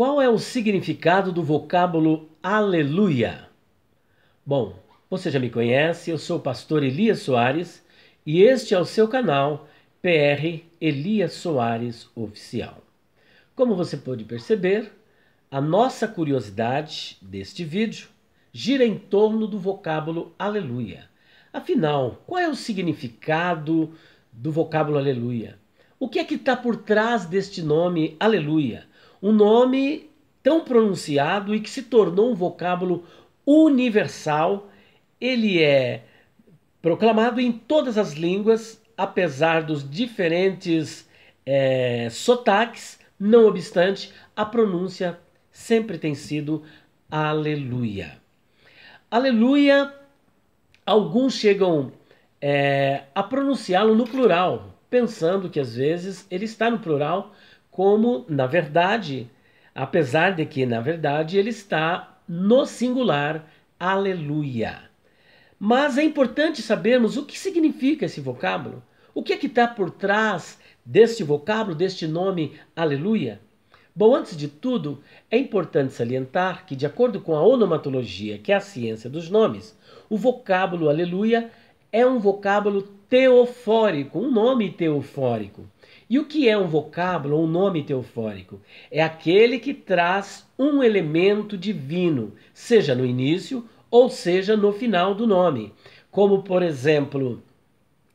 Qual é o significado do vocábulo aleluia? Bom, você já me conhece, eu sou o pastor Elias Soares e este é o seu canal PR Elias Soares Oficial. Como você pôde perceber, a nossa curiosidade deste vídeo gira em torno do vocábulo aleluia. Afinal, qual é o significado do vocábulo aleluia? O que é que está por trás deste nome aleluia? um nome tão pronunciado e que se tornou um vocábulo universal. Ele é proclamado em todas as línguas, apesar dos diferentes é, sotaques, não obstante, a pronúncia sempre tem sido aleluia. Aleluia, alguns chegam é, a pronunciá-lo no plural, pensando que às vezes ele está no plural, como, na verdade, apesar de que, na verdade, ele está no singular, aleluia. Mas é importante sabermos o que significa esse vocábulo. O que é que está por trás deste vocábulo, deste nome, aleluia? Bom, antes de tudo, é importante salientar que, de acordo com a onomatologia, que é a ciência dos nomes, o vocábulo aleluia é um vocábulo teofórico, um nome teofórico. E o que é um vocábulo ou um nome teofórico É aquele que traz um elemento divino, seja no início ou seja no final do nome. Como, por exemplo,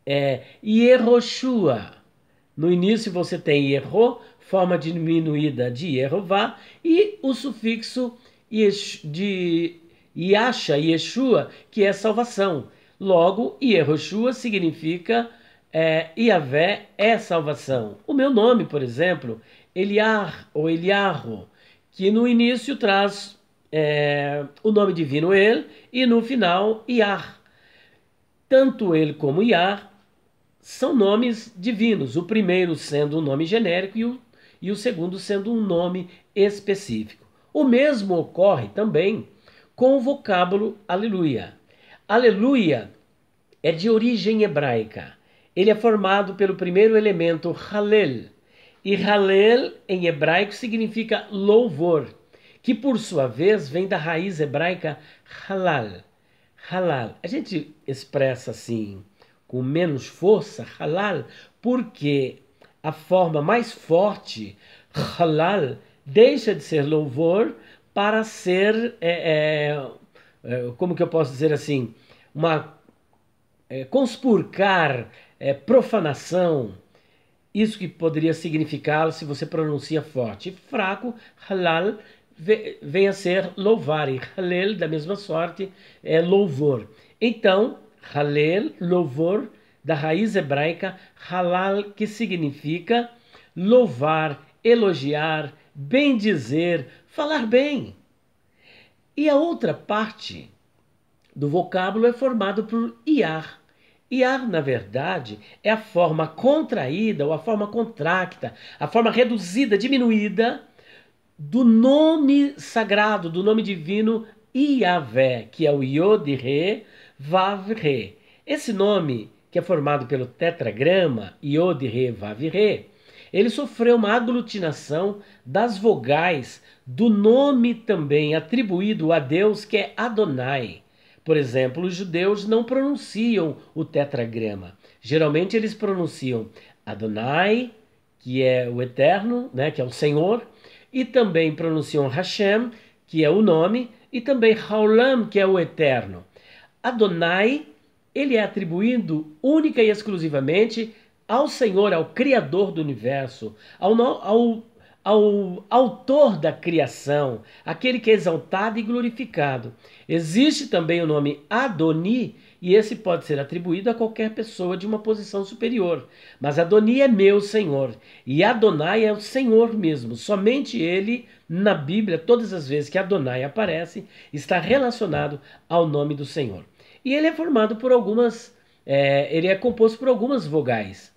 é, Yehoshua. No início você tem Yerro, forma diminuída de Yehová, e o sufixo de Yasha, Yeshua, que é salvação. Logo, Yehoshua significa salvação é, Iavé é salvação. O meu nome, por exemplo, Eliar ou Eliarro, que no início traz é, o nome divino El e no final Iar. Tanto ele como Iar são nomes divinos, o primeiro sendo um nome genérico e o, e o segundo sendo um nome específico. O mesmo ocorre também com o vocábulo aleluia. Aleluia é de origem hebraica ele é formado pelo primeiro elemento Halel. E Halel em hebraico significa louvor, que por sua vez vem da raiz hebraica halal. Halal. A gente expressa assim com menos força halal porque a forma mais forte halal deixa de ser louvor para ser é, é, é como que eu posso dizer assim uma é, conspurcar é, profanação, isso que poderia significar se você pronuncia forte. Fraco, halal, vem a ser louvar. E halel, da mesma sorte, é louvor. Então, halel, louvor, da raiz hebraica halal, que significa louvar, elogiar, bendizer, falar bem. E a outra parte do vocábulo é formado por iar, Iar, na verdade, é a forma contraída ou a forma contracta, a forma reduzida, diminuída do nome sagrado, do nome divino Iavé, que é o Yod Re Vav Re. Esse nome, que é formado pelo tetragrama Yod Re Vav Re, ele sofreu uma aglutinação das vogais do nome também atribuído a Deus, que é Adonai. Por exemplo, os judeus não pronunciam o tetragrama. Geralmente eles pronunciam Adonai, que é o eterno, né, que é o Senhor, e também pronunciam Hashem, que é o nome, e também Haolam, que é o eterno. Adonai, ele é atribuído única e exclusivamente ao Senhor, ao Criador do universo, ao, ao ao autor da criação, aquele que é exaltado e glorificado. Existe também o nome Adoni, e esse pode ser atribuído a qualquer pessoa de uma posição superior. Mas Adoni é meu Senhor, e Adonai é o Senhor mesmo. Somente ele, na Bíblia, todas as vezes que Adonai aparece, está relacionado ao nome do Senhor. E ele é formado por algumas, é, ele é composto por algumas vogais.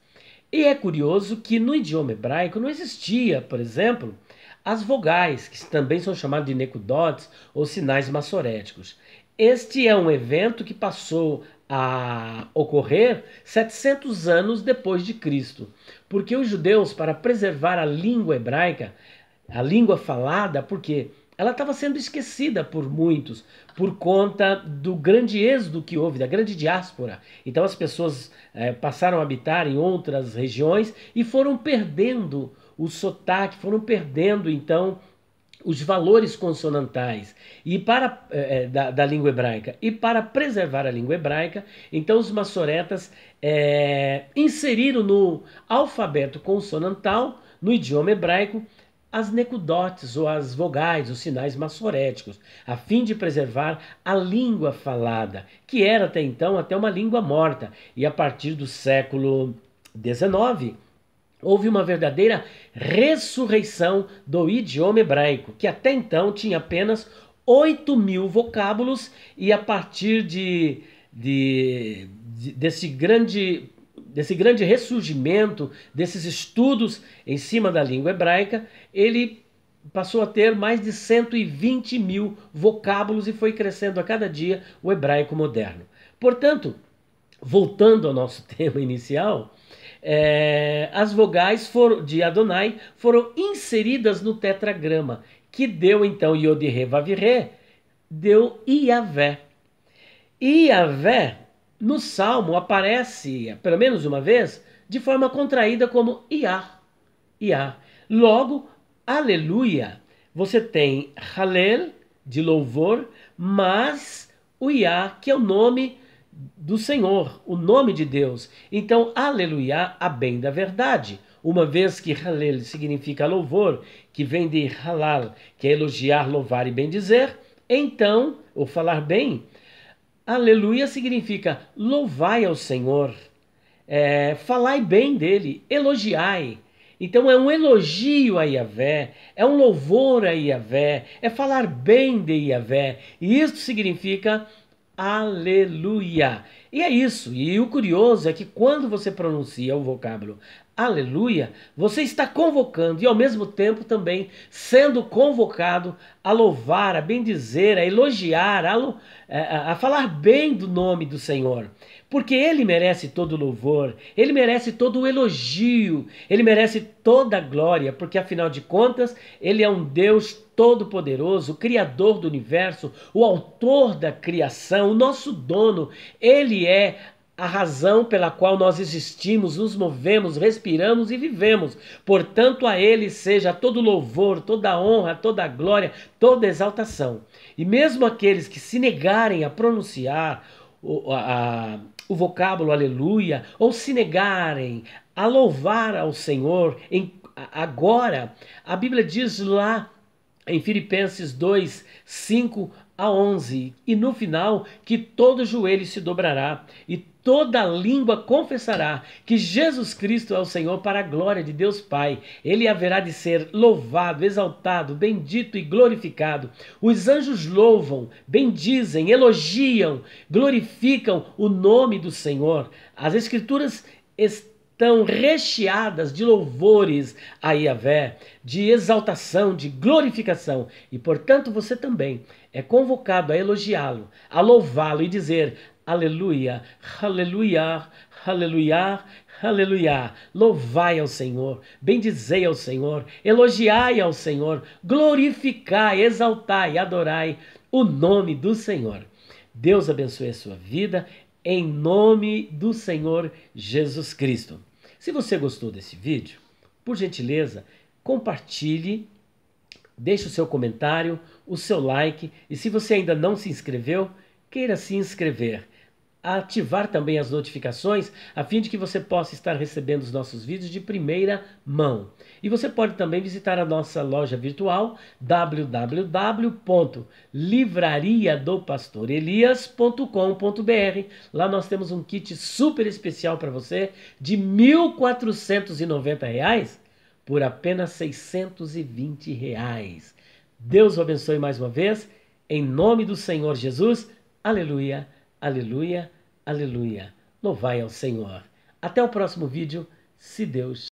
E é curioso que no idioma hebraico não existia, por exemplo, as vogais, que também são chamadas de necudotes ou sinais maçoréticos. Este é um evento que passou a ocorrer 700 anos depois de Cristo, porque os judeus, para preservar a língua hebraica, a língua falada, porque ela estava sendo esquecida por muitos por conta do grande êxodo que houve, da grande diáspora. Então as pessoas é, passaram a habitar em outras regiões e foram perdendo o sotaque, foram perdendo então os valores consonantais e para é, é da, da, língua hebraica e para preservar a língua hebraica, então os maçoretas é, inseriram no alfabeto consonantal no idioma hebraico as necudotes ou as vogais, os sinais maçoréticos, a fim de preservar a língua falada, que era até então até uma língua morta, e a partir do século XIX houve uma verdadeira ressurreição do idioma hebraico, que até então tinha apenas 8 mil vocábulos, e a partir de, de, de desse grande desse grande ressurgimento desses estudos em cima da língua hebraica, ele passou a ter mais de 120 mil vocábulos e foi crescendo a cada dia o hebraico moderno. Portanto, voltando ao nosso tema inicial, é, as vogais de Adonai foram inseridas no tetragrama, que deu então yod re re deu Iavé. Iavé no Salmo aparece, pelo menos uma vez, de forma contraída como Iá. Iá. Logo, aleluia. Você tem Halel, de louvor, mas o Iá, que é o nome do Senhor, o nome de Deus. Então, aleluia, a bem da verdade. Uma vez que Halel significa louvor, que vem de halal, que é elogiar, louvar e bem dizer. então, ou falar bem, Aleluia significa louvai ao Senhor, é, falai bem dele, elogiai. Então é um elogio a Yahvé, é um louvor a Yahvé, é falar bem de Yahvé. E isso significa aleluia. E é isso. E o curioso é que quando você pronuncia o vocábulo aleluia, você está convocando e ao mesmo tempo também sendo convocado a louvar, a bendizer, a elogiar, a, eh, a falar bem do nome do Senhor. Porque ele merece todo louvor, ele merece todo elogio, ele merece toda glória, porque afinal de contas, ele é um Deus todo-poderoso, o criador do universo, o autor da criação, o nosso dono. Ele ele é a razão pela qual nós existimos, nos movemos, respiramos e vivemos. Portanto, a Ele seja todo louvor, toda honra, toda glória, toda exaltação. E mesmo aqueles que se negarem a pronunciar o, a, o vocábulo aleluia, ou se negarem a louvar ao Senhor em, agora, a Bíblia diz lá em Filipenses 2, 5 a 11. E no final, que todo joelho se dobrará e toda língua confessará que Jesus Cristo é o Senhor para a glória de Deus Pai. Ele haverá de ser louvado, exaltado, bendito e glorificado. Os anjos louvam, bendizem, elogiam, glorificam o nome do Senhor. As Escrituras estão estão recheadas de louvores a Yahvé, de exaltação, de glorificação. E portanto você também é convocado a elogiá-lo, a louvá-lo e dizer: Aleluia, aleluia, aleluia, Aleluia! Louvai ao Senhor, bendizei ao Senhor, elogiai ao Senhor, glorificai, exaltai, adorai o nome do Senhor. Deus abençoe a sua vida, em nome do Senhor Jesus Cristo. Se você gostou desse vídeo, por gentileza, compartilhe, deixe o seu comentário, o seu like e se você ainda não se inscreveu, queira se inscrever ativar também as notificações a fim de que você possa estar recebendo os nossos vídeos de primeira mão. E você pode também visitar a nossa loja virtual www.livrariadopastorelias.com.br. Lá nós temos um kit super especial para você de R$ 1.490 por apenas R$ 620. Reais. Deus o abençoe mais uma vez. Em nome do Senhor Jesus. Aleluia. Aleluia, aleluia. Louvai ao Senhor. Até o próximo vídeo, se Deus